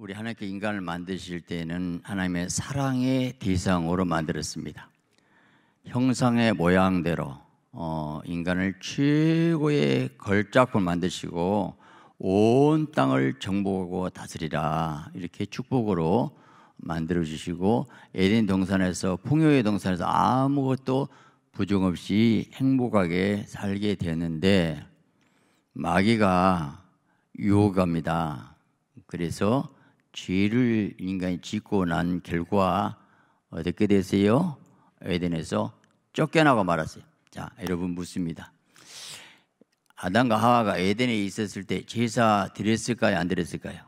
우리 하나님께 인간을 만드실 때에는 하나님의 사랑의 대상으로 만들었습니다. 형상의 모양대로 어, 인간을 최고의 걸작으 만드시고 온 땅을 정복하고 다스리라 이렇게 축복으로 만들어 주시고 에덴 동산에서 풍요의 동산에서 아무것도 부정 없이 행복하게 살게 되는데 마귀가 유혹합니다. 그래서 죄를 인간이 짓고 난 결과 어떻게 되세요? 에덴에서 쫓겨나고 말았어요. 자, 여러분 묻습니다. 아담과 하와가 에덴에 있었을 때 제사 드렸을까요? 안 드렸을까요?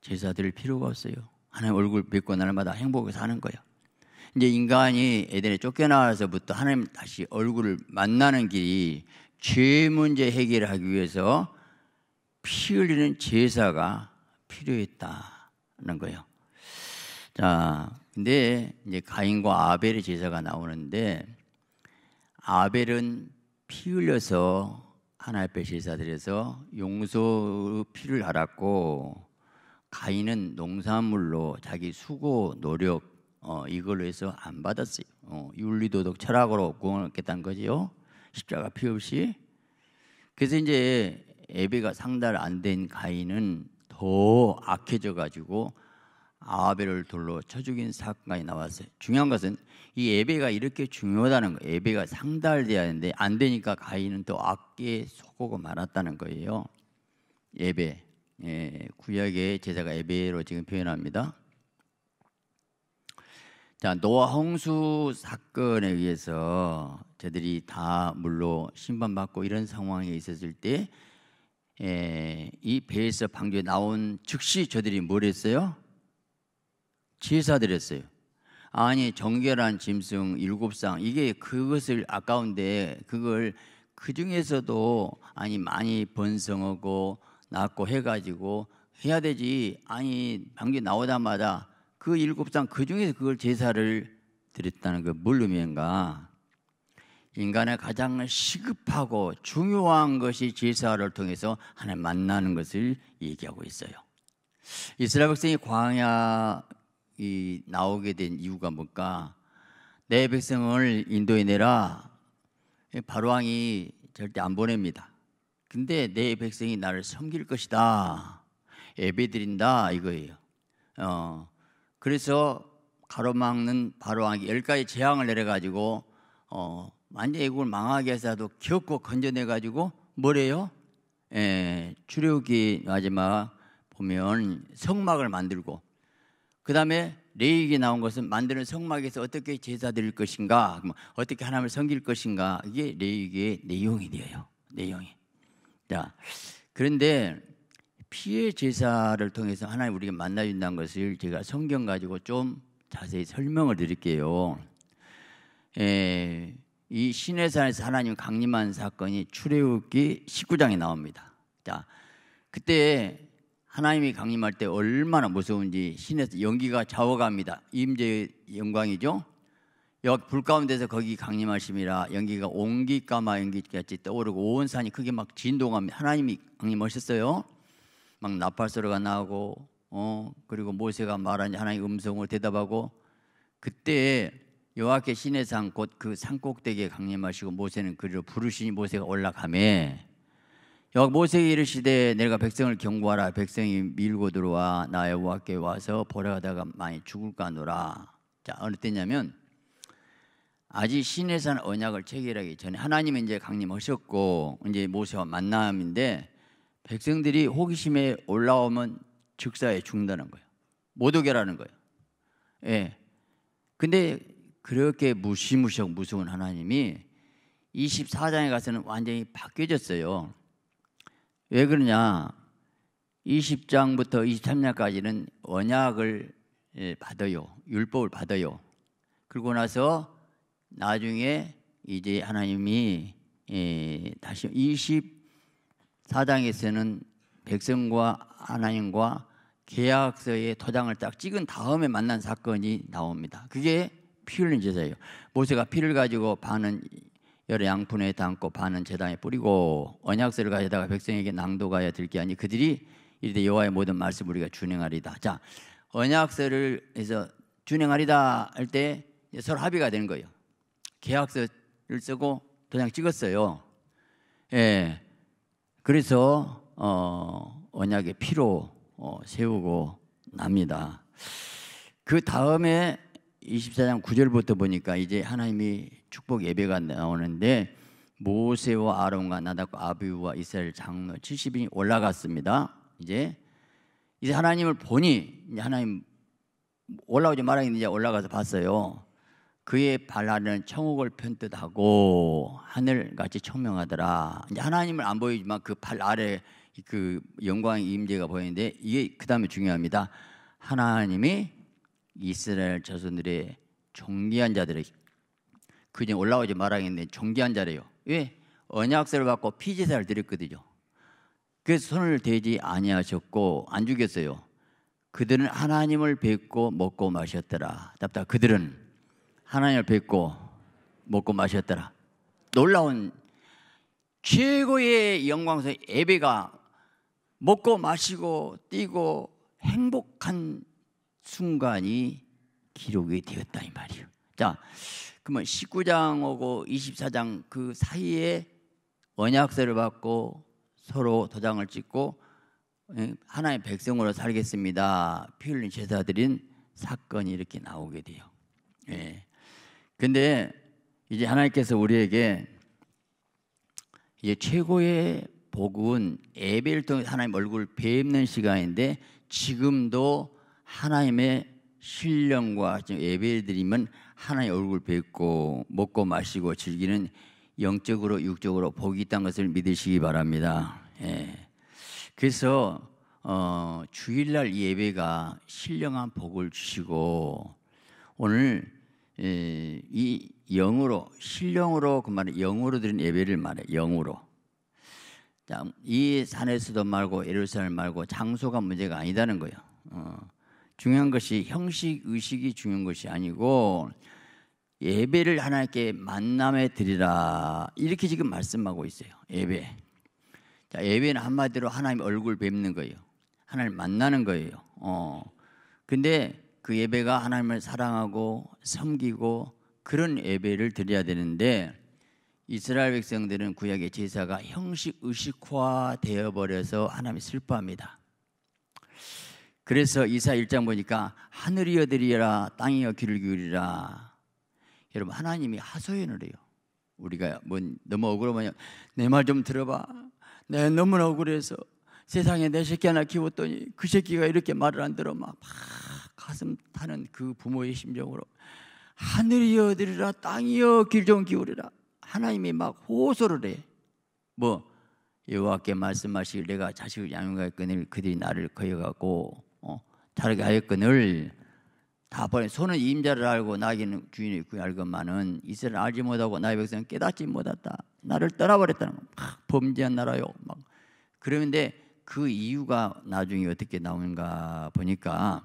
제사 드릴 필요가 없어요. 하나님 얼굴 뵙고 날마다 행복하 사는 거예요. 이제 인간이 에덴에 쫓겨나서부터 하나님 다시 얼굴을 만나는 길이 죄 문제 해결하기 위해서 피 흘리는 제사가 필요했다는 거예요. 자, 근데 이제 가인과 아벨의 제사가 나오는데 아벨은 피 흘려서 하나님 앞에 제사드려서 용서 피를 알았고 가인은 농산물로 자기 수고 노력 어, 이걸로 해서 안 받았어요. 어, 윤리도덕 철학으로 구원을 겠다는 거지요. 십자가 피 없이. 그래서 이제 예배가 상달 안 된 가인은 더 악해져 가지고 아벨을 돌로 쳐 죽인 사건이 나왔어요. 중요한 것은 이 예배가 이렇게 중요하다는 거예요. 예배가 상달돼야 하는데 안 되니까 가인은 또 악기에 속고 말았다는 거예요. 예배. 예, 구약의 제사가 예배로 지금 표현합니다. 자, 노아 홍수 사건에 의해서 저들이 다 물로 심판받고 이런 상황에 있었을 때 에, 예, 이 배에서 방주에 나온 즉시 저들이 뭘 했어요? 제사드렸어요. 아니 정결한 짐승 일곱 상 이게 그것을 아까운데 그걸 그 중에서도 아니 많이 번성하고 낳고 해가지고 해야 되지 아니 방주 나오자마자 그 일곱 상그 중에서 그걸 제사를 드렸다는 그뭘의인가 인간의 가장 시급하고 중요한 것이 제사를 통해서 하나님 만나는 것을 얘기하고 있어요. 이스라엘 백성이 광야에 나오게 된 이유가 뭘까? 내 백성을 인도해 내라. 바로 왕이 절대 안 보냅니다. 근데 내 백성이 나를 섬길 것이다. 예배 드린다 이거예요. 어. 그래서 가로막는 바로 왕이 열 가지 재앙을 내려 가지고 어 완전히 애국을 망하게 해서도 겪고 건져내 가지고 뭐래요? 예, 출애굽기 마지막 보면 성막을 만들고 그 다음에 레이기 나온 것은 만드는 성막에서 어떻게 제사 드릴 것인가, 어떻게 하나님을 섬길 것인가 이게 레이기의 내용이 돼요. 내용이. 자, 그런데 피해 제사를 통해서 하나님 우리가 만나준다는 것을 제가 성경 가지고 좀 자세히 설명을 드릴게요. 에, 예, 이 시내산에서 하나님 강림한 사건이 출애굽기 19장에 나옵니다. 자, 그때 하나님이 강림할 때 얼마나 무서운지 신에서 연기가 좌워갑니다. 임재 영광이죠. 역불 가운데서 거기 강림하심이라 연기가 옹기까마 연기같이 떠오르고 온 산이 크게 막 진동합니다. 하나님이 강림하셨어요. 막 나팔 소리가 나고 어 그리고 모세가 말한 하나님 음성을 대답하고 그때 여호와께 신의 산 곧 그 산꼭대기에 강림하시고 모세는 그를 부르시니 모세가 올라가매 여호와 모세에 이르시되 내가 백성을 경고하라 백성이 밀고 들어와 나 여호와께 와서 보려하다가 많이 죽을까노라 자 어느 때냐면 아직 신의 산 언약을 체결하기 전에 하나님이 이제 강림하셨고 이제 모세와 만남인데 백성들이 호기심에 올라오면 즉사에 죽는다는 거예요 못 오게라는 거예요 예 근데 그렇게 무시무시하고 무서운 하나님이 24장에 가서는 완전히 바뀌어졌어요. 왜 그러냐? 20장부터 23장까지는 언약을 예, 받아요. 율법을 받아요. 그러고 나서 나중에 이제 하나님이 예, 다시 24장에서는 백성과 하나님과 계약서의 도장을 딱 찍은 다음에 만난 사건이 나옵니다. 그게 피 흘린 제사예요. 모세가 피를 가지고 반은 여러 양푼에 담고 반은 제단에 뿌리고 언약서를 가져다가 백성에게 낭독하여 들게 하니 그들이 이르되 여호와의 모든 말씀 우리가 준행하리다. 자, 언약서를 해서 준행하리다 할때 서로 합의가 되는 거예요. 계약서를 쓰고 도장 찍었어요. 예. 그래서 어, 언약의 피로 어, 세우고 납니다. 그 다음에 24장 9절부터 보니까 이제 하나님이 축복 예배가 나오는데 모세와 아론과 나다과 아비우와 이스라엘 장로 70인이 올라갔습니다. 이제 이제 하나님을 보니 이제 하나님 올라오지 말아 이제 올라가서 봤어요. 그의 발하는 청옥을 편뜻하고 하늘같이 청명하더라. 이제 하나님을 안 보이지만 그 발 아래 그 영광의 임재가 보이는데 이게 그 다음에 중요합니다. 하나님이 이스라엘 자손들의 종기한 자들의 그중에 올라오지 말아야겠데 종기한 자래요 왜? 언약서를 받고 피제사를 드렸거든요 그래서 손을 대지 아니하셨고 안 죽였어요 그들은 하나님을 뵙고 먹고 마셨더라 답답 그들은 하나님을 뵙고 먹고 마셨더라 놀라운 최고의 영광스러운 예배가 먹고 마시고 뛰고 행복한 순간이 기록이 되었다 이 말이요. 자, 그러면 19장하고 24장 그 사이에 언약서를 받고 서로 도장을 찍고 예, 하나의 백성으로 살겠습니다. 피 흘린 제사드린 사건이 이렇게 나오게 돼요. 예. 근데 이제 하나님께서 우리에게 이제 최고의 복은 에벨 통해 하나님 얼굴 뵙는 시간인데 지금도 하나님의 신령과 예배를 드리면 하나의 얼굴 뵙고 먹고 마시고 즐기는 영적으로 육적으로 복이 있다는 것을 믿으시기 바랍니다. 예. 그래서 어, 주일날 예배가 신령한 복을 주시고 오늘 예, 이 영으로 신령으로 그 말은 영으로 드린 예배를 말해 영으로 이 산에서도 말고 예루살렘 말고 장소가 문제가 아니다는 거예요. 어, 중요한 것이 형식 의식이 중요한 것이 아니고 예배를 하나님께 만남에 드리라 이렇게 지금 말씀하고 있어요. 예배. 자, 예배는 한마디로 하나님 얼굴 뵙는 거예요. 하나님 만나는 거예요. 어. 근데 그 예배가 하나님을 사랑하고 섬기고 그런 예배를 드려야 되는데 이스라엘 백성들은 구약의 제사가 형식 의식화 되어 버려서 하나님이 슬퍼합니다. 그래서 이사 1장 보니까 하늘이여 드리라 땅이여 귀를 기울이라. 여러분 하나님이 하소연을 해요. 우리가 뭐 너무 억울하면 내 말 좀 들어봐. 내가 너무 억울해서 세상에 내 새끼 하나 키웠더니 그 새끼가 이렇게 말을 안 들어 막, 막 가슴 타는 그 부모의 심정으로 하늘이여 드리라 땅이여 길좀 기울이라 하나님이 막 호소를 해. 뭐 여호와께 말씀하시길 내가 자식을 양육할 끈니 그들이 나를 거여갖고 다르게 하였거늘 다 버린 손는 임자를 알고 나귀는 주인의 구고 알건만은 이스라엘 알지 못하고 나의 백성은 깨닫지 못했다. 나를 떠나버렸다는 거. 막 범죄한 나라요. 막 그런데 그 이유가 나중에 어떻게 나오는가 보니까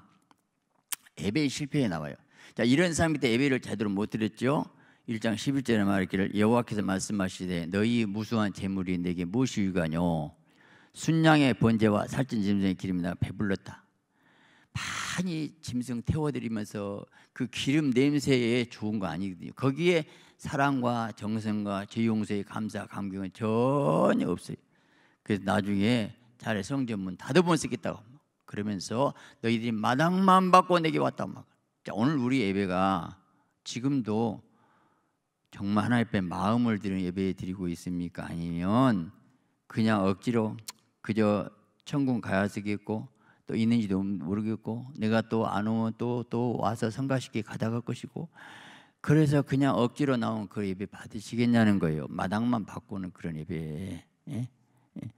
예배 실패에 나와요. 자 이런 사람 밑에 베를 제대로 못 드렸죠. 1장 11절에 말하기를 여호와께서 말씀하시되 너희 무수한 재물이 내게 무엇이 유가뇨? 순양의 번제와 살찐 짐승의 기름이 나 배불렀다. 많이 짐승 태워드리면서 그 기름 냄새에 좋은 거 아니거든요. 거기에 사랑과 정성과 죄 용서의 감사 감격은 전혀 없어요. 그래서 나중에 잘해 성전문 닫아본 보있겠다고 그러면서 너희들이 마당만 바꿔 내게 왔다고 막. 자, 오늘 우리 예배가 지금도 정말 하나님 앞에 마음을 들은 예배 드리고 있습니까? 아니면 그냥 억지로 그저 천국 가야 되겠고 또 있는지도 모르겠고 내가 또 안 오면 또 또 와서 성가시게 가다갈 것이고 그래서 그냥 억지로 나온 그 예배 받으시겠냐는 거예요. 마당만 바꾸는 그런 예배. 예? 예.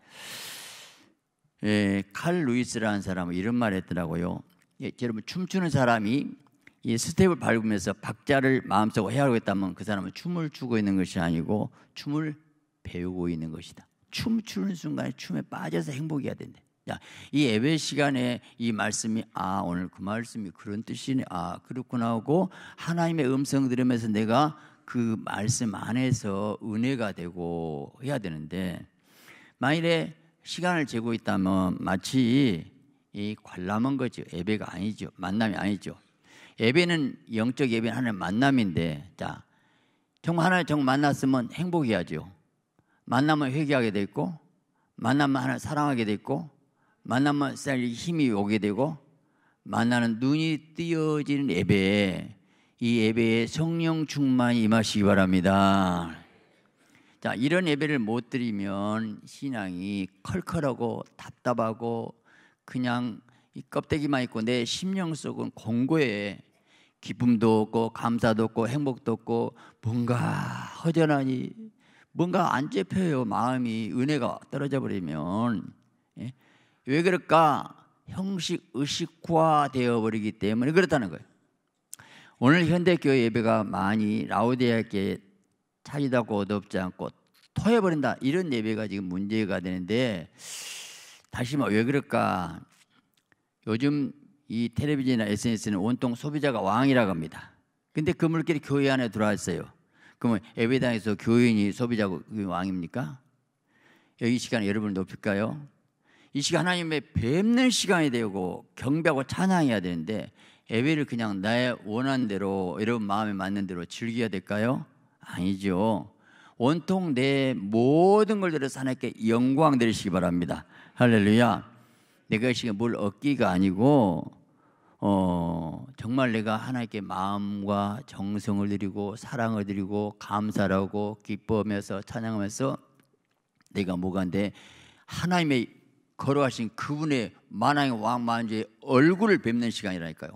예, 칼 루이스라는 사람은 이런 말 했더라고요. 예, 여러분 춤추는 사람이 이 스텝을 밟으면서 박자를 마음속에로 헤아리고 있다면 그 사람은 춤을 추고 있는 것이 아니고 춤을 배우고 있는 것이다. 춤추는 순간에 춤에 빠져서 행복해야 된대. 있다. 이 예배 시간에 이 말씀이 아 오늘 그 말씀이 그런 뜻이네 아 그렇구나 하고 하나님의 음성 들으면서 내가 그 말씀 안에서 은혜가 되고 해야 되는데 만일에 시간을 재고 있다면 마치 이 관람한 거죠 예배가 아니죠 만남이 아니죠 예배는 영적 예배는 하나의 만남인데 자 정말 하나님 정 만났으면 행복해야죠 만나면 회개하게 돼 있고 만나면 하나 사랑하게 돼 있고 만나면 쌓일 힘이 오게 되고 만나는 눈이 띄어지는 예배에 이 예배에 성령 충만이 임하시기 바랍니다. 자, 이런 예배를 못 드리면 신앙이 컬컬하고 답답하고 그냥 이 껍데기만 있고 내 심령 속은 공고해 기쁨도 없고 감사도 없고 행복도 없고 뭔가 허전하니 뭔가 안 잡혀요 마음이 은혜가 떨어져 버리면 예? 왜 그럴까? 형식 의식화 되어 버리기 때문에 그렇다는 거예요. 오늘 현대 교회 예배가 많이 라우디아께 차지다고 어둡지 않고 토해 버린다 이런 예배가 지금 문제가 되는데 다시 말왜 뭐 그럴까? 요즘 이 텔레비전이나 SNS는 온통 소비자가 왕이라고 합니다. 근데 그 물결이 교회 안에 들어왔어요. 그러면 예배당에서 교인이 소비자 왕입니까? 여기 시간 여러분 높일까요? 이 시간 하나님의 뵙는 시간이 되고 경배하고 찬양해야 되는데 예배를 그냥 나의 원한 대로 여러분 마음에 맞는 대로 즐겨야 될까요? 아니죠. 온통 내 모든 걸 들여서 하나님께 영광 드리시기 바랍니다. 할렐루야. 내가 지금 뭘 얻기가 아니고 어, 정말 내가 하나님께 마음과 정성을 드리고 사랑을 드리고 감사하고 기뻐하면서 찬양하면서 내가 뭐가 내 하나님의 걸어하신 그분의 만왕의 왕 만주의 얼굴을 뵙는 시간이라니까요.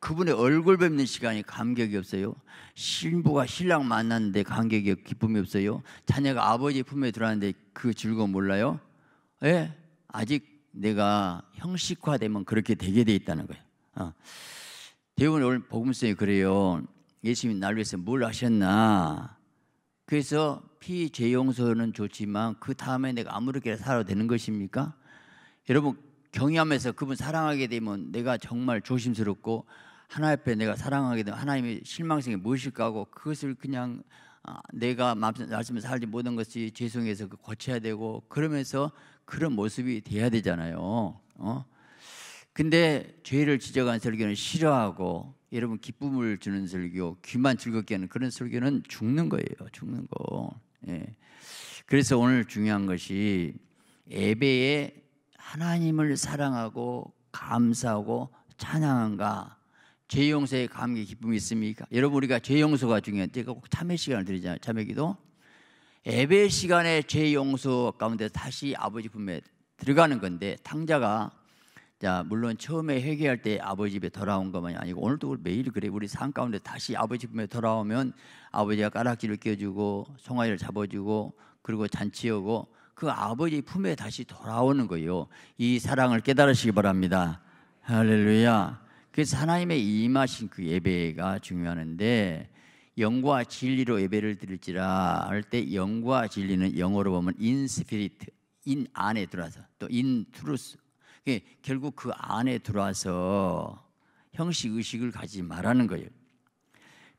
그분의 얼굴 뵙는 시간이 감격이 없어요. 신부가 신랑 만났는데 감격이 기쁨이 없어요. 자녀가 아버지 품에 들어왔는데 그 즐거움 몰라요? 예? 아직 내가 형식화되면 그렇게 되게 돼 있다는 거예요. 어. 대부 오늘 복음성이 그래요. 예수님이 날 위해서 뭘 하셨나? 그래서 피죄 용서는 좋지만 그 다음에 내가 아무렇게나 살아도 되는 것입니까? 여러분 경외하면서 그분 사랑하게 되면 내가 정말 조심스럽고 하나 옆에 내가 사랑하게 되면 하나님의 실망성이 무엇일까 하고 그것을 그냥 아, 내가 말씀을 살지 못한 것이 죄송해서 그 고쳐야 되고 그러면서 그런 모습이 돼야 되잖아요. 어? 근데 죄를 지적한 설교는 싫어하고 여러분 기쁨을 주는 설교, 귀만 즐겁게 하는 그런 설교는 죽는 거예요. 죽는 거. 예. 그래서 오늘 중요한 것이 에베의 하나님을 사랑하고 감사하고 찬양한가? 죄 용서에 감기 기쁨이 있습니까? 여러분 우리가 죄 용서가 중요한데 꼭 참회 시간을 드리잖아요. 참회 기도. 예배 시간에 죄 용서 가운데 다시 아버지 품에 들어가는 건데 탕자가 자 물론 처음에 회개할 때 아버지 집에 돌아온 것만이 아니고 오늘도 매일 그래 우리 삶 가운데 다시 아버지 품에 돌아오면 아버지가 까락지를 껴주고 송아지를 잡아주고 그리고 잔치하고 그 아버지 품에 다시 돌아오는 거예요. 이 사랑을 깨달으시기 바랍니다. 할렐루야. 그래서 하나님의 임하신 그 예배가 중요하데 영과 진리로 예배를 드릴지라 할 때 영과 진리는 영어로 보면 in spirit, in 안에 들어와서 또 in truth. 결국 그 안에 들어와서 형식 의식을 가지 말라는 거예요.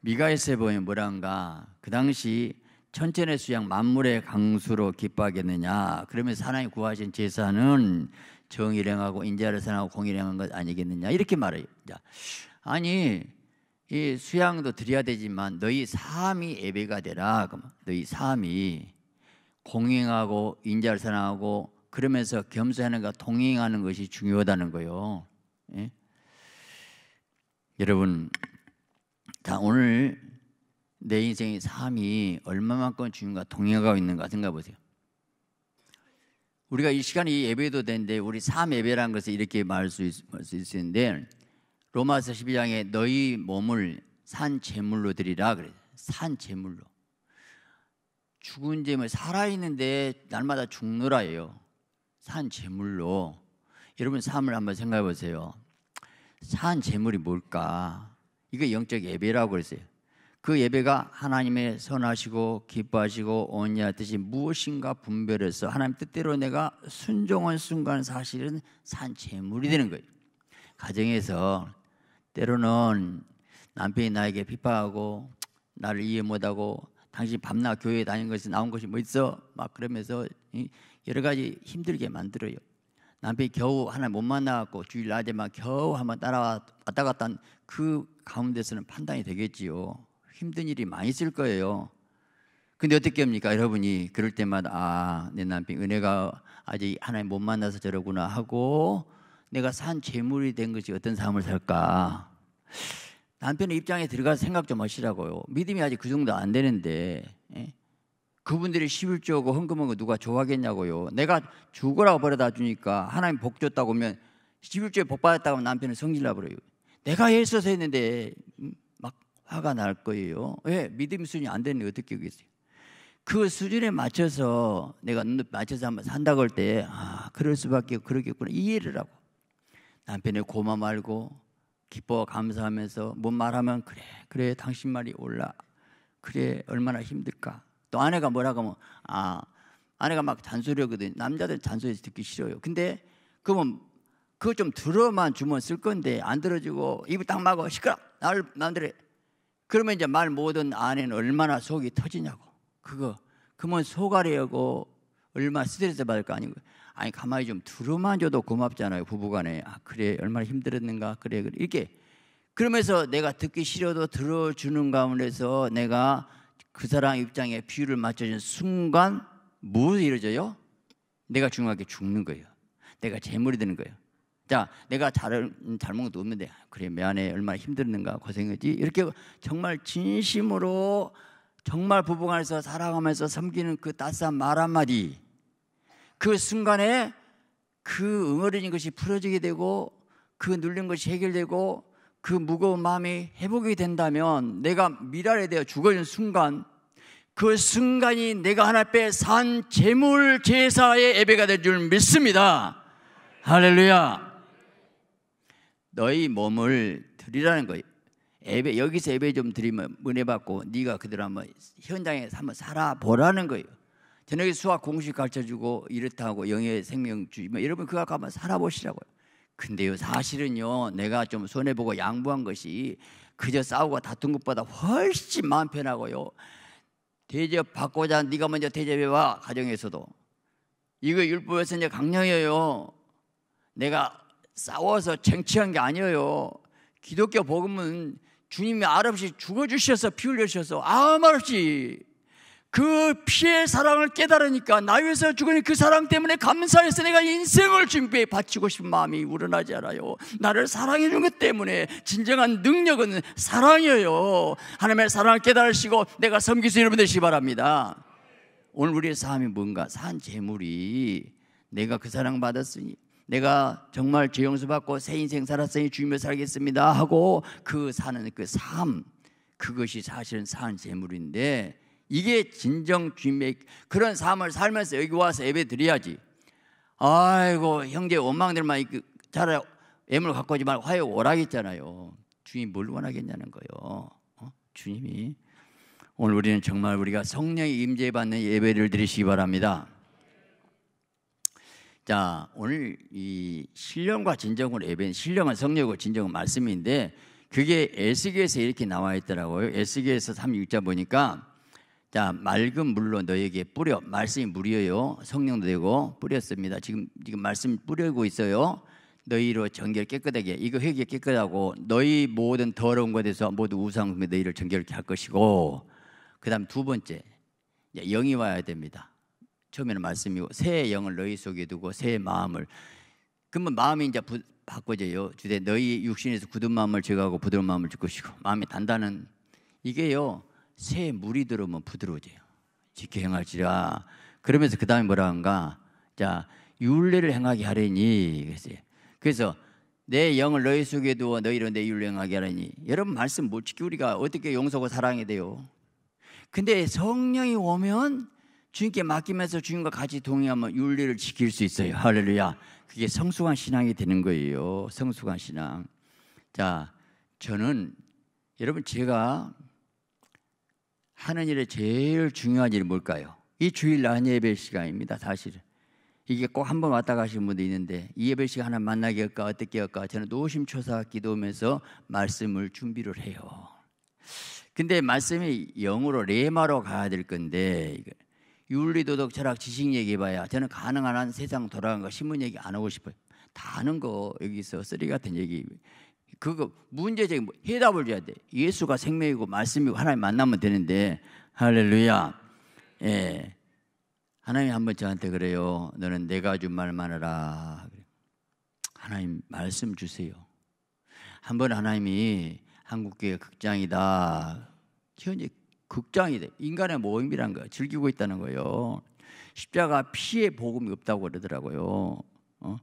미가에서 보면 뭐란가 그 당시 천천의 수양 만물의 강수로 기뻐하겠느냐 그러면서 나님 구하신 제사는 정의 행하고 인자를 사랑하고 공의 행한 것 아니겠느냐 이렇게 말해요 아니 이 수양도 드려야 되지만 너희 삶이 예배가 되라 너희 삶이 공행하고 인자를 사랑하고 그러면서 겸손하는 것 동행하는 것이 중요하다는 거요 예? 여러분 자 오늘 내 인생의 삶이 얼마만큼 주님과 동행하고 있는가 생각해 보세요. 우리가 이 시간이 예배도 되는데 우리 삶 예배라는 것을 이렇게 말할 수, 있, 는데 로마서 12장에 너희 몸을 산 제물로 드리라 그래. 산 제물로. 죽은 제물 살아 있는데 날마다 죽노라예요. 산 제물로. 여러분 삶을 한번 생각해 보세요. 산 제물이 뭘까? 이거 영적 예배라고 그랬어요. 그 예배가 하나님의 선하시고 기뻐하시고 온유하 뜻이 무엇인가 분별해서 하나님 뜻대로 내가 순종한 순간 사실은 산제물이 되는 거예요. 가정에서 때로는 남편이 나에게 비파하고 나를 이해 못하고 당신 밤낮 교회에 다닌 것이 나온 것이 뭐 있어? 막 그러면서 여러 가지 힘들게 만들어요. 남편이 겨우 하나 못만나고 주일 낮에만 겨우 한번 따라왔다 갔다 그 가운데서는 판단이 되겠지요. 힘든 일이 많이 있을 거예요. 근데 어떻게 합니까? 여러분이 그럴 때마다 아, 내 남편 은혜가 아직 하나님 못 만나서 저러구나 하고 내가 산 재물이 된 것이 어떤 삶을 살까? 남편의 입장에 들어가서 생각 좀 하시라고요. 믿음이 아직 그 정도 안 되는데 예? 그분들이 11조고 헌금한 거 누가 좋아하겠냐고요. 내가 죽으라고 버려다 주니까 하나님 복 줬다고 하면 11조에 복 받았다고 하면 남편은 성질 나버려요. 내가 애써서 했는데 음? 화가 날 거예요. 왜? 믿음 수준이 안 되는 게 어떻게 되겠어요? 그 수준에 맞춰서 내가 맞춰서 한 번 산다고 할 때, 아, 그럴 수밖에 그러겠구나. 이해를 하고. 남편의 고마말고 기뻐 감사하면서, 뭔 말하면, 그래, 그래, 당신 말이 올라. 그래, 얼마나 힘들까. 또 아내가 뭐라고 하면, 아, 아내가 막 잔소리 하거든. 남자들 잔소리 듣기 싫어요. 근데, 그러면, 그거 좀 들어만 주면 쓸 건데, 안 들어주고, 입을 딱막고 시끄러! 나를, 만들어 그러면 이제 말 못한 아내는 얼마나 속이 터지냐고. 그거. 그러면 속아려고 얼마 스트레스 받을 거 아니고. 아니 가만히 좀 들어만줘도 고맙잖아요. 부부간에. 아 그래 얼마나 힘들었는가. 그래 그래. 이렇게. 그러면서 내가 듣기 싫어도 들어주는 가운데서 내가 그 사람 입장에 비유를 맞춰준 순간 무엇이 이루어져요? 내가 중요하게 죽는 거예요. 내가 재물이 되는 거예요. 자, 내가 잘, 음, 잘못 놓는데, 그래, 미안해. 얼마나 힘들었는가, 고생했지. 이렇게 정말 진심으로 정말 부부간에서 살아가면서 섬기는 그 따스한 말 한마디. 그 순간에 그응어리 것이 풀어지게 되고 그 눌린 것이 해결되고 그 무거운 마음이 회복이 된다면 내가 미랄에 대해 죽어진 순간 그 순간이 내가 하나님산 재물 제사의 예배가 될 줄 믿습니다. 할렐루야. 너희 몸을 드리라는 거예요. 예배 여기서 예배 좀 드리면 은혜 받고 네가 그대로 한번 현장에서 한번 살아보라는 거예요. 저녁에 수학 공식 가르쳐주고 이렇다 하고 영의 생명주의 여러분 그거 한번 살아보시라고요. 근데요 사실은요 내가 좀 손해 보고 양보한 것이 그저 싸우고 다툰 것보다 훨씬 마음 편하고요. 대접 받고자 네가 먼저 대접해 와 가정에서도 이거 율법에서 이제 강령이에요. 내가 싸워서 쟁취한 게 아니에요. 기독교 복음은 주님이 알없이 죽어주셔서 피 흘려주셔서 아무 말 없이 그 피의 사랑을 깨달으니까 나 위해서 죽은 그 사랑 때문에 감사해서 내가 인생을 준비해 바치고 싶은 마음이 우러나지 않아요. 나를 사랑해 준 것 때문에 진정한 능력은 사랑이에요. 하나님의 사랑을 깨달으시고 내가 섬길 수 있는 분되시기 바랍니다. 오늘 우리의 삶이 뭔가 산 재물이 내가 그 사랑 받았으니 내가 정말 죄 용서받고 새 인생 살았으니 주님을 살겠습니다 하고 그 사는 그 삶 그것이 사실은 사 재물인데 이게 진정 주님의 그런 삶을 살면서 여기 와서 예배 드려야지 아이고 형제 원망들만 잘 애물 갖고 오지 말고 화해 오라겠잖아요 주님 뭘 원하겠냐는 거요 어? 주님이 오늘 우리는 정말 우리가 성령의 임재받는 예배를 드리시기 바랍니다 자, 오늘 이 신령과 진정을 으 에벤, 신령은 성령과 진정은 말씀인데 그게 에스겔에서 이렇게 나와 있더라고요. 에스겔에서 36자 보니까 자, 맑은 물로 너에게 뿌려 말씀이 물이에요. 성령도 되고 뿌렸습니다. 지금 지금 말씀 뿌리고 있어요. 너희로 정결 깨끗하게 이거 회개 깨끗하고 너희 모든 더러운 것에서 모두 우상숭배 너희를 정결케 할 것이고 그다음 두 번째 영이 와야 됩니다. 처음에는 말씀이고 새 영을 너희 속에 두고 새 마음을 그러면 마음이 이제 부, 바꿔져요. 주대 너희 육신에서 굳은 마음을 제거하고 부드러운 마음을 줄 것이고 마음이 단단한 이게요 새 물이 들어오면 부드러워져요. 지켜 행할지라 그러면서 그 다음에 뭐라 한가 자 윤례를 행하게 하려니 그랬어요. 그래서 내 영을 너희 속에 두어 너희를내 윤례 행하게 하려니 여러분 말씀 못 지키 우리가 어떻게 용서하고 사랑이 돼요? 근데 성령이 오면 주님께 맡기면서 주님과 같이 동의하면 윤리를 지킬 수 있어요. 할렐루야. 그게 성숙한 신앙이 되는 거예요. 성숙한 신앙. 자, 저는 여러분 제가 하는 일에 제일 중요한 일이 뭘까요? 이 주일 날 예배 시간입니다. 사실 이게 꼭한번 왔다 가시는 분도 있는데 이 예배 시간 하나 만나게 할까 어떻게 할까 저는 노심초사 기도하면서 말씀을 준비를 해요. 근데 말씀이 영어로 레마로 가야 될 건데 윤리, 도덕, 철학, 지식 얘기해봐야 저는 가능한 한 세상 돌아간 거 신문 얘기 안 하고 싶어요. 다 아는 거 여기서 쓰리 같은 얘기. 그거 문제적인 뭐 해답을 줘야 돼. 예수가 생명이고 말씀이고 하나님 만나면 되는데 할렐루야. 예. 하나님 한번 저한테 그래요. 너는 내가 준 말만 하라. 하나님 말씀 주세요. 한 번 하나님이 한국교회 극장이다. 현재 극장이 돼. 인간의 모험이란 거예요 즐기고 있다는 거예요. 십자가 피의 복음이 없다고 그러더라고요. 어?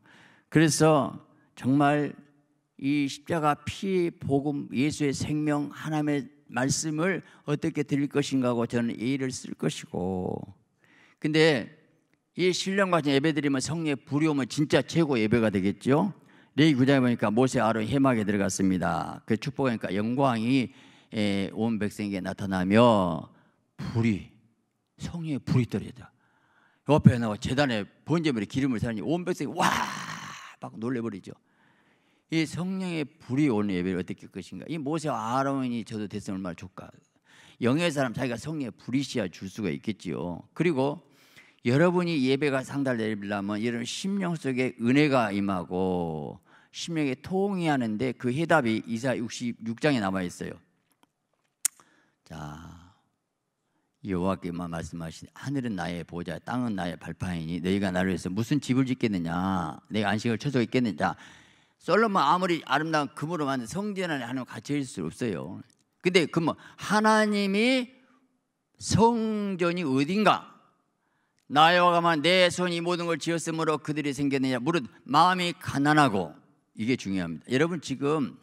그래서 정말 이 십자가 피의 복음, 예수의 생명, 하나님의 말씀을 어떻게 드릴 것인가 하고 저는 예의를 쓸 것이고. 근데 이 신령 같은 예배 드리면 성령의 불이 오면 진짜 최고 예배가 되겠죠. 레이 구장에 보니까 모세 아론 해막에 들어갔습니다. 그 축복하니까 영광이 예, 온 백성에게 나타나며 불이 성령의 불이 떨어졌다. 옆에 나와 재단에 번제물에 기름을 사니 온 백성이 와 막 놀래버리죠. 이 성령의 불이 오는 예배를 어떻게 것인가? 이모세 아론이 저도 대성을 말 줄까? 영의 사람 자기가 성령의 불이 씨야 줄 수가 있겠지요. 그리고 여러분이 예배가 상달되려면 이런 심령 속에 은혜가 임하고 심령에 통이하는데 그 해답이 이사 66장에 남아 있어요. 자, 여호와께만 말씀하신 하늘은 나의 보좌, 땅은 나의 발판이니 너희가 나를 위해서 무슨 집을 짓겠느냐? 내가 안식을 쳐서 있겠느냐? 솔로몬 아무리 아름다운 금으로 만든 성전 안에 하나님 갇혀 있을 수 없어요. 근데 그뭐 하나님이 성전이 어딘가? 나와 여 가만 내 손이 모든 걸 지었으므로 그들이 생겼느냐? 무릇 마음이 가난하고 이게 중요합니다. 여러분 지금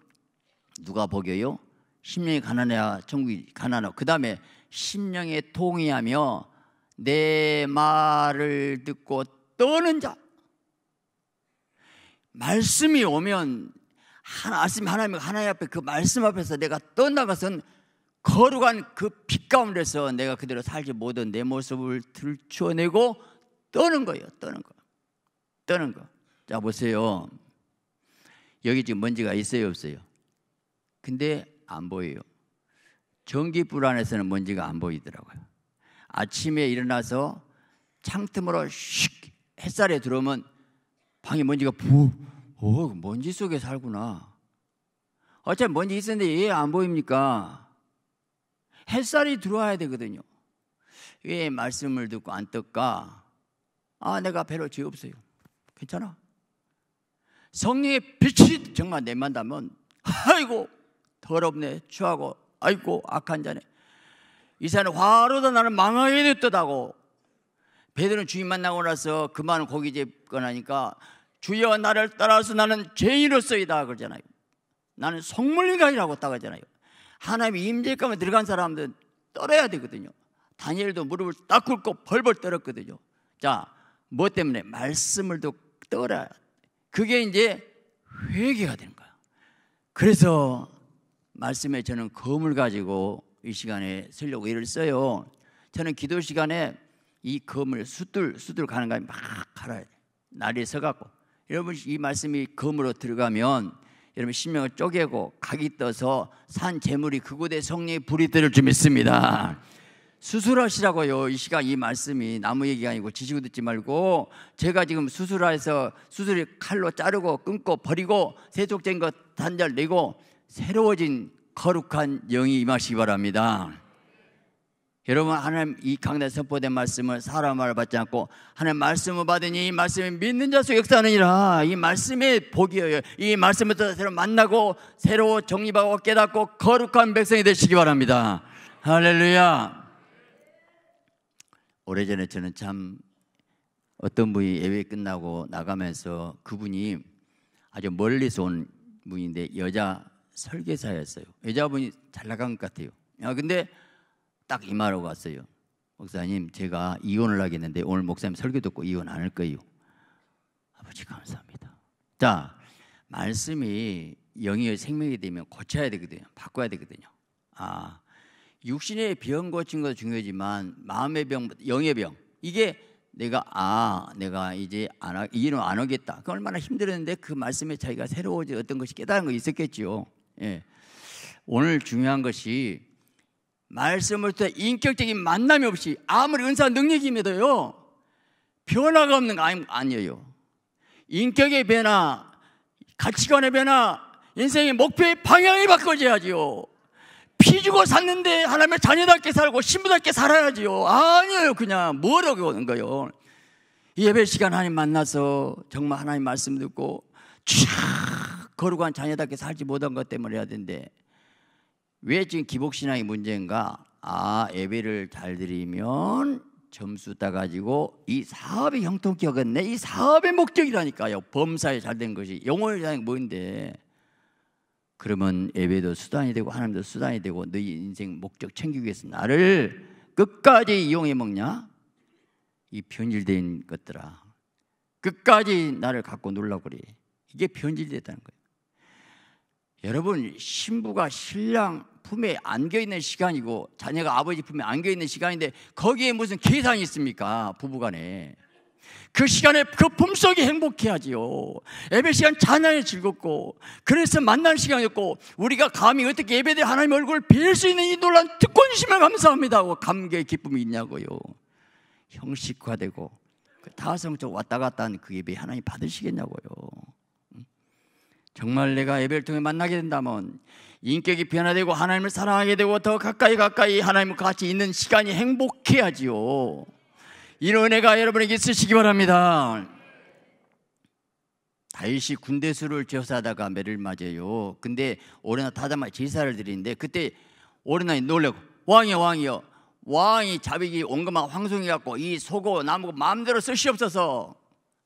누가 보게요? 심령이 가난해야 정국이 가난하고 그 다음에 심령에 동의하며 내 말을 듣고 떠는 자 말씀이 오면 하나, 말씀 하나님 하나님 앞에 그 말씀 앞에서 내가 떠난 것은 거룩한 그 빛 가운데서 내가 그대로 살지 못한 내 모습을 들춰내고 떠는 거예요. 떠는 거. 떠는 거. 자 보세요. 여기 지금 먼지가 있어요 없어요? 근데 안 보여요. 전기불 안에서는 먼지가 안 보이더라고요. 아침에 일어나서 창틈으로 슉 햇살에 들어오면 방에 먼지가 부, 어, 먼지 속에 살구나. 어차피 먼지 있었는데 얘안 보입니까? 햇살이 들어와야 되거든요. 왜 말씀을 듣고 안 뜰까? 아, 내가 별로 죄 없어요. 괜찮아. 성령의 빛이 정말 내만다면, 아이고, 더럽네 추하고 아이고 악한 자네 이사는 화로도 나는 망하게 됐다고 베드로는 주님 만나고 나서 그만 고기 잡거나니까 주여 나를 따라서 나는 죄인으로서이다 그러잖아요 나는 성물가이라고 따가잖아요 하나님의 임재 가운 들어간 사람들은 떨어야 되거든요 다니엘도 무릎을 딱 꿇고 벌벌 떨었거든요 자, 뭐 때문에? 말씀을 또 떨어야 그게 이제 회개가 되는 거야 그래서 말씀에 저는 검을 가지고 이 시간에 쓰려고 일을 써요. 저는 기도 시간에 이 검을 수들 수들 가는 거막 갈아야 돼. 날이 서갖고 여러분 이 말씀이 검으로 들어가면 여러분 신명을 쪼개고 각이 떠서 산 재물이 그곳에 성리의 불이 들을 줄 믿습니다. 수술하시라고요. 이 시간 이 말씀이 나무 얘기가 아니고 지지고 듣지 말고 제가 지금 수술해서 수술이 칼로 자르고 끊고 버리고 세족된 것 단절 내고 새로워진 거룩한 영이 임하시기 바랍니다. 여러분 하나님 이 강단 선포된 말씀을 사람 말을 받지 않고 하나님 말씀을 받으니 이 말씀이 믿는 자속 역사하느니라 이 말씀의 복이에요 이 말씀을 통해 새로 만나고 새로 정립하고 깨닫고 거룩한 백성이 되시기 바랍니다 할렐루야 오래전에 저는 참 어떤 분이 예배 끝나고 나가면서 그분이 아주 멀리서 온 분인데 여자 설계사였어요. 여자분이 잘 나간 것 같아요. 아, 근데 딱이 말하고 어요 목사님, 제가 이혼을 하겠는데 오늘 목사님 설교 듣고 이혼 안 할 거예요. 아버지 감사합니다. 자, 말씀이 영의 생명이 되면 고쳐야 되거든요. 바꿔야 되거든요. 아, 육신의 병 고친 것도 중요하지만 마음의 병, 영의 병 이게 내가 아 내가 이제 안이해안 하겠다. 그 얼마나 힘들었는데 그 말씀의 차이가 새로워져 어떤 것이 깨달은 거 있었겠지요. 예. 오늘 중요한 것이 말씀을 통해 인격적인 만남이 없이 아무리 은사 능력이 믿어요. 변화가 없는 거 아니, 아니에요. 인격의 변화, 가치관의 변화, 인생의 목표의 방향이 바꿔져야지요. 피 주고 샀는데 하나님의 자녀답게 살고 신부답게 살아야지요. 아니에요. 그냥 뭐라고 오는 거요. 예배 시간 하나님 만나서 정말 하나님 말씀 듣고 참 거룩한 자녀답게 살지 못한 것 때문에 하던데 왜 지금 기복신앙이 문제인가? 아 예배를 잘 드리면 점수 따가지고 이 사업이 형통케 하겠이 사업의 목적이라니까요 범사에 잘 된 것이 영혼을 향한 뭔데 그러면 예배도 수단이 되고 하나님도 수단이 되고 너희 인생 목적 챙기기 위해서 나를 끝까지 이용해 먹냐 이 변질된 것들아 끝까지 나를 갖고 놀라 그래 이게 변질됐다는 거예요 여러분 신부가 신랑 품에 안겨 있는 시간이고 자녀가 아버지 품에 안겨 있는 시간인데 거기에 무슨 계산이 있습니까? 부부간에 그 시간에 그 품속이 행복해야지요. 예배 시간 찬양이 즐겁고 그래서 만날 시간이었고 우리가 감히 어떻게 예배대 하나님 얼굴을 뵐 수 있는 이 놀란 특권심을 감사합니다 하고 감격의 기쁨이 있냐고요. 형식화되고 그 다성적 왔다 갔다 하는 그 예배 하나님 받으시겠냐고요. 정말 내가 예배를 통해 만나게 된다면 인격이 변화되고 하나님을 사랑하게 되고 더 가까이 가까이 하나님과 같이 있는 시간이 행복해야지요. 이런 은혜가 여러분에게 있으시기 바랍니다. 다윗이 군대수를 제사하다가 매를 맞아요. 근데 오르나 다자마 제사를 드리는데 그때 오르나이 놀래고 왕이여 왕이여 왕이 자백이온것한황송이 갖고 이속고 나무 가 마음대로 쓸수없어서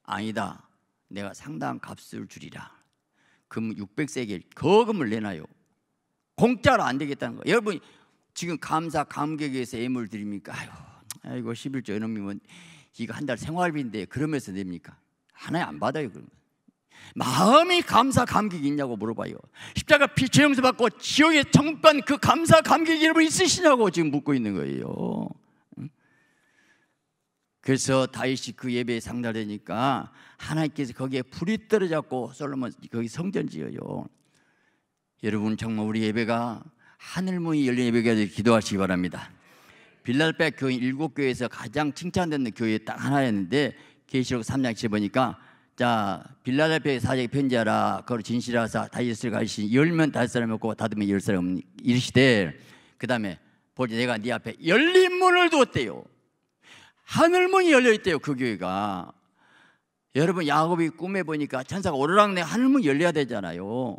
아니다. 내가 상당한 값을 줄이라 금 600세겔 거금을 내놔요. 공짜로 안 되겠다는 거예요. 여러분 지금 감사 감격에서 애물 드립니까? 아유, 아이고 11조 이놈이면 이거 한 달 생활비인데 그러면서 됩니까? 하나 안 받아요 그러면. 마음이 감사 감격이 있냐고 물어봐요. 십자가 피 죄용서 받고 지옥에 정반 그 감사 감격이 여러분 있으시냐고 지금 묻고 있는 거예요. 그래서 다윗이 그 예배에 상달되니까 하나님께서 거기에 불이 떨어졌고 솔로몬 거기 성전 지어요. 여러분 정말 우리 예배가 하늘 문이 열린 예배가 되기 기도하시기 바랍니다. 빌랄백 교회 일곱 교회에서 가장 칭찬되는 교회 딱 하나였는데 계시록 3장 7 보니까 자 빌랄백 사제에 편지하라 그로 진실하사 다윗을 가리신 열면 다섯 사람 없고 닫으면 열 사람 이르시되 그 다음에 보지 내가 네 앞에 열린 문을 두었대요. 하늘문이 열려 있대요 그 교회가 여러분 야곱이 꿈에 보니까 천사가 오르락내 하늘문 열려야 되잖아요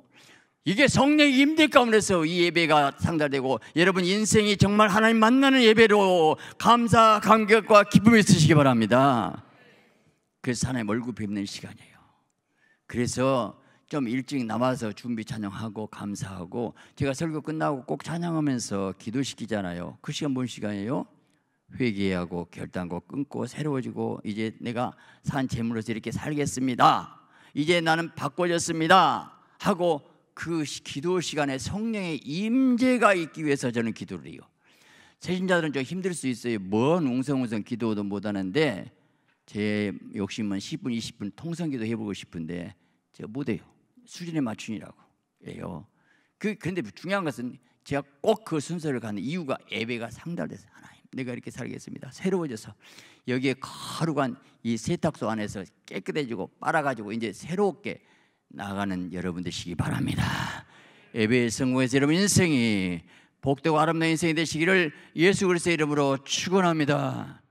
이게 성령의 임대 가운데서 이 예배가 상달되고 여러분 인생이 정말 하나님 만나는 예배로 감사, 감격과 기쁨이 있으시기 바랍니다 그래서 하나님 얼굴 뵙는 시간이에요 그래서 좀 일찍 남아서 준비 찬양하고 감사하고 제가 설교 끝나고 꼭 찬양하면서 기도시키잖아요 그 시간 뭔 시간이에요? 회개하고 결단고 끊고 새로워지고 이제 내가 산 재물로서 이렇게 살겠습니다. 이제 나는 바꿔졌습니다. 하고 그 기도 시간에 성령의 임재가 있기 위해서 저는 기도를 해요. 세신자들은 좀 힘들 수 있어요. 먼 웅성웅성 기도도 못 하는데 제 욕심은 10분, 20분 통성 기도 해보고 싶은데 제가 못 해요. 수준에 맞추니라고 해요. 그 근데 중요한 것은 제가 꼭 그 순서를 가는 이유가 예배가 상달돼서 하나예요. 내가 이렇게 살겠습니다. 새로워져서 여기에 거룩한 이 세탁소 안에서 깨끗해지고 빨아가지고 이제 새롭게 나가는 여러분 되시기 바랍니다. 예배의 성공에서 여러분 인생이 복되고 아름다운 인생이 되시기를 예수 그리스도의 이름으로 축원합니다.